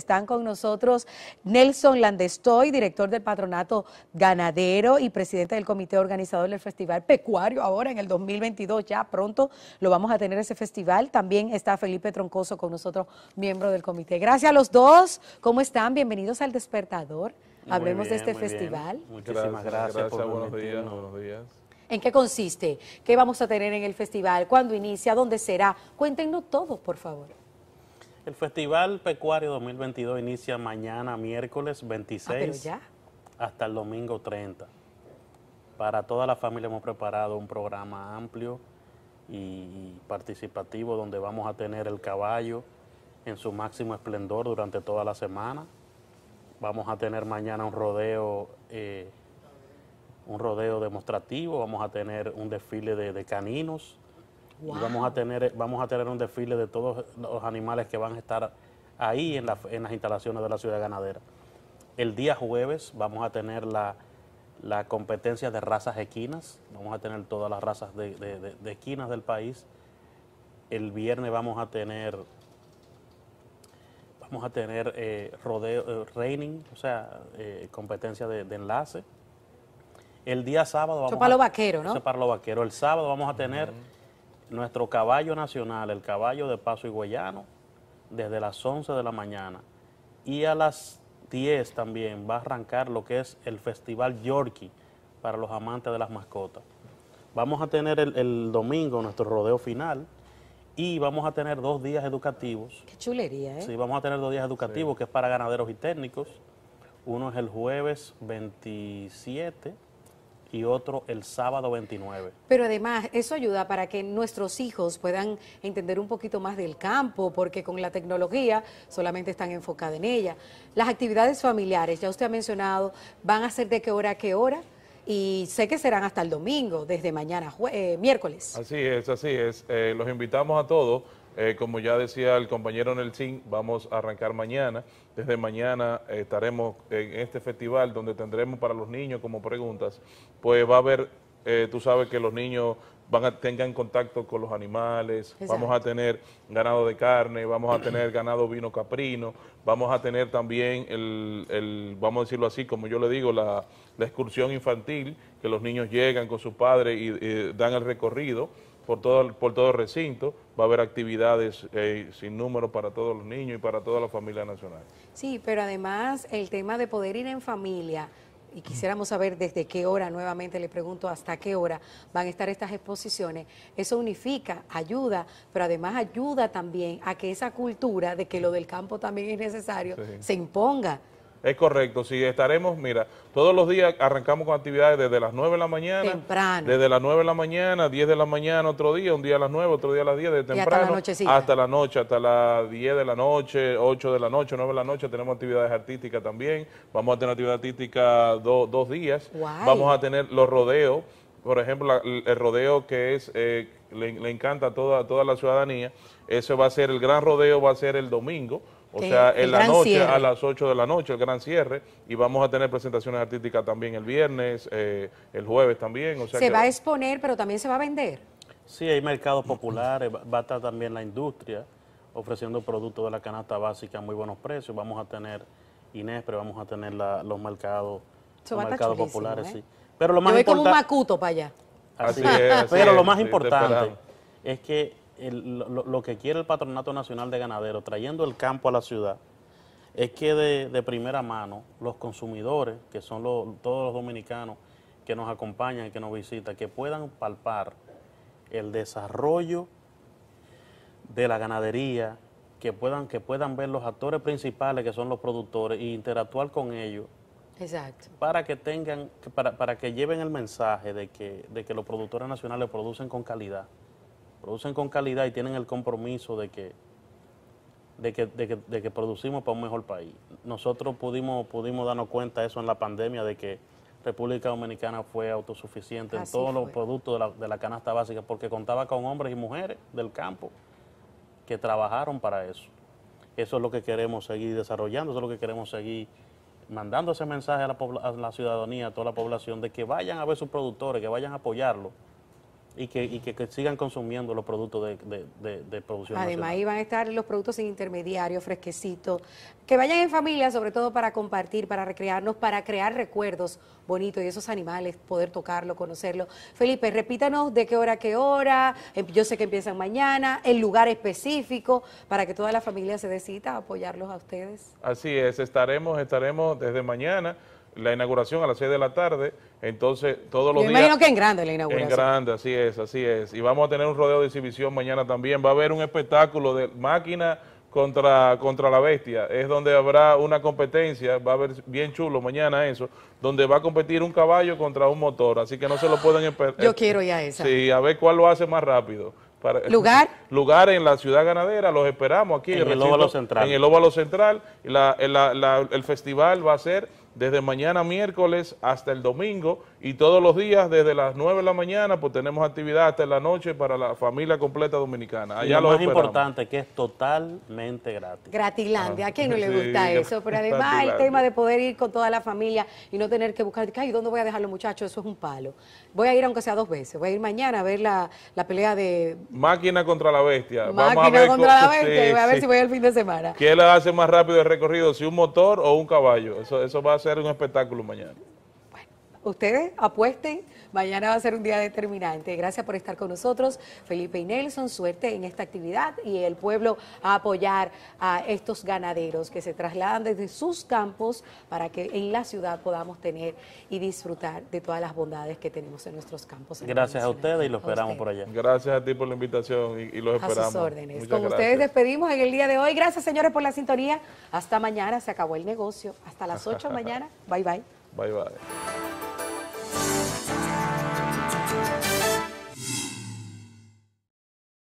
Están con nosotros Nelson Landestoy, director del Patronato Ganadero y presidente del comité organizador del Festival Pecuario ahora en el 2022, ya pronto lo vamos a tener ese festival. También está Felipe Troncoso con nosotros, miembro del comité. Gracias a los dos. ¿Cómo están? Bienvenidos al Despertador. Hablemos de este festival. Muchísimas gracias, buenos días, ¿En qué consiste? ¿Qué vamos a tener en el festival? ¿Cuándo inicia? ¿Dónde será? Cuéntenos todos, por favor. El Festival Pecuario 2022 inicia mañana, miércoles 26, ah, hasta el domingo 30. Para toda la familia hemos preparado un programa amplio y participativo donde vamos a tener el caballo en su máximo esplendor durante toda la semana. Vamos a tener mañana un rodeo, eh, un rodeo demostrativo, vamos a tener un desfile de caninos y vamos a tener eh, vamos a tener un desfile de todos los animales que van a estar ahí en, las instalaciones de la ciudad ganadera. El día jueves vamos a tener la, competencia de razas equinas, vamos a tener todas las razas de, esquinas equinas del país. El viernes vamos a tener vamos a tener eh, rodeo, eh, reining, o sea, competencia de, enlace. El día sábado vamos a, lo vaquero, ¿no? Eso vaquero. El sábado vamos a tener nuestro caballo nacional, el caballo de Paso y Guayano, desde las 11 de la mañana. Y a las 10 también va a arrancar lo que es el Festival Yorkie para los amantes de las mascotas. Vamos a tener el, domingo nuestro rodeo final y vamos a tener dos días educativos. Qué chulería, ¿eh? Sí, vamos a tener dos días educativos que es para ganaderos y técnicos. Uno es el jueves 27 y otro el sábado 29. Pero además, eso ayuda para que nuestros hijos puedan entender un poquito más del campo, porque con la tecnología solamente están enfocados en ella. Las actividades familiares, ya usted ha mencionado, van a ser de qué hora a qué hora. Y sé que serán hasta el domingo, desde mañana, eh, miércoles. Así es, así es. Eh, los invitamos a todos eh, como ya decía el compañero Nelson, vamos a arrancar mañana. Desde mañana eh, estaremos en este festival donde tendremos para los niños como preguntas. Pues va a haber, eh, tú sabes que los niños van a tengan contacto con los animales, vamos a tener ganado de carne, vamos a tener ganado vino caprino, vamos a tener también el, vamos a decirlo así, como yo le digo, la, excursión infantil, que los niños llegan con su padre y dan el recorrido por todo, por todo el recinto. Va a haber actividades eh, sin número para todos los niños y para toda la familia nacional. Sí, pero además el tema de poder ir en familia, y quisiéramos saber desde qué hora, nuevamente le pregunto hasta qué hora van a estar estas exposiciones, eso unifica, ayuda, pero además ayuda también a que esa cultura de que lo del campo también es necesario se imponga. Es correcto, sí, estaremos, mira, todos los días arrancamos con actividades desde las 9 de la mañana. Temprano. Desde las 9 de la mañana, 10 de la mañana otro día, un día a las 9, otro día a las 10, de temprano. hasta la noche, hasta las 10 de la noche, 8 de la noche, 9 de la noche, tenemos actividades artísticas también. Vamos a tener actividad artística dos días. Vamos a tener los rodeos, por ejemplo, el rodeo que es... Eh, le, encanta a toda, toda la ciudadanía. Ese va a ser el gran rodeo, va a ser el domingo. O sea, en la noche, a las 8 de la noche, el gran cierre. Y vamos a tener presentaciones artísticas también el viernes, eh, el jueves también. se va a exponer, pero también se va a vender. Sí, hay mercados populares, va a estar también la industria ofreciendo productos de la canasta básica a muy buenos precios. Vamos a tener Inés, pero vamos a tener los mercados, mercados populares. ¿eh? Sí. Pero lo más como un macuto para allá. Así, es, pero lo más importante es que lo, que quiere el Patronato Nacional de Ganaderos, trayendo el campo a la ciudad, es que de, primera mano los consumidores, que son todos los dominicanos que nos acompañan que nos visitan, que puedan palpar el desarrollo de la ganadería, que puedan, que puedan ver los actores principales que son los productores e interactuar con ellos. Exacto. Para que tengan, para, que lleven el mensaje de que, de que los productores nacionales producen con calidad producen con calidad y tienen el compromiso de que, de que, producimos para un mejor país. Nosotros pudimos, pudimos darnos cuenta de eso en la pandemia, de que República Dominicana fue autosuficiente en todos los productos de la, canasta básica, porque contaba con hombres y mujeres del campo que trabajaron para eso. Eso es lo que queremos seguir desarrollando, eso es lo que queremos seguir mandando ese mensaje a la, a la ciudadanía, a toda la población, de que vayan a ver sus productores, que vayan a apoyarlos y que, que, sigan consumiendo los productos de, producción. Además, ahí van a estar los productos intermediarios, fresquecitos, que vayan en familia, sobre todo para compartir, para recrearnos, para crear recuerdos bonitos y esos animales, poder tocarlo, conocerlo. Felipe, repítanos de qué hora, qué hora, em, yo sé que empiezan mañana, el lugar específico, para que toda la familia se decida a apoyarlos a ustedes. Así es, estaremos, estaremos desde mañana la inauguración a las 6 de la tarde, entonces todos los días... imagino que en grande la inauguración. En grande, así es, así es. Y vamos a tener un rodeo de exhibición mañana también. Va a haber un espectáculo de máquina contra, contra la bestia. Es donde habrá una competencia, va a haber bien chulo mañana eso, donde va a competir un caballo contra un motor. Así que no se lo pueden esperar. Yo eh, quiero ya esa. Sí, a ver cuál lo hace más rápido. Eh, ¿Lugar? Lugar en la ciudad ganadera, los esperamos aquí. En el, óvalo central. En el óvalo central. Eh, el festival va a ser desde mañana miércoles hasta el domingo y todos los días desde las 9 de la mañana pues tenemos actividad hasta la noche para la familia completa dominicana. lo, más importante que es totalmente gratis. Gratilandia, ¿a quién no le ah, gusta eso? Pero además el tema de poder ir con toda la familia y no tener que buscar, y ¿dónde voy a dejar los muchachos? Eso es un palo. Voy a ir aunque sea dos veces, voy a ir mañana a ver la, pelea de... Máquina contra la bestia. Máquina contra la bestia, voy a ver si voy el fin de semana. ¿Qué la hace más rápido el recorrido, si un motor o un caballo? Eso, eso va hacer un espectáculo mañana. Ustedes apuesten, mañana va a ser un día determinante. Gracias por estar con nosotros, Felipe y Nelson. Suerte en esta actividad y el pueblo a apoyar a estos ganaderos que se trasladan desde sus campos para que en la ciudad podamos tener y disfrutar de todas las bondades que tenemos en nuestros campos. Gracias a ustedes y los esperamos por allá. Gracias a ti por la invitación y, los esperamos. A sus órdenes. con ustedes despedimos en el día de hoy. Gracias, señores, por la sintonía. Hasta mañana. Se acabó el negocio. Hasta las 8 de mañana. Bye, bye. Bye, bye.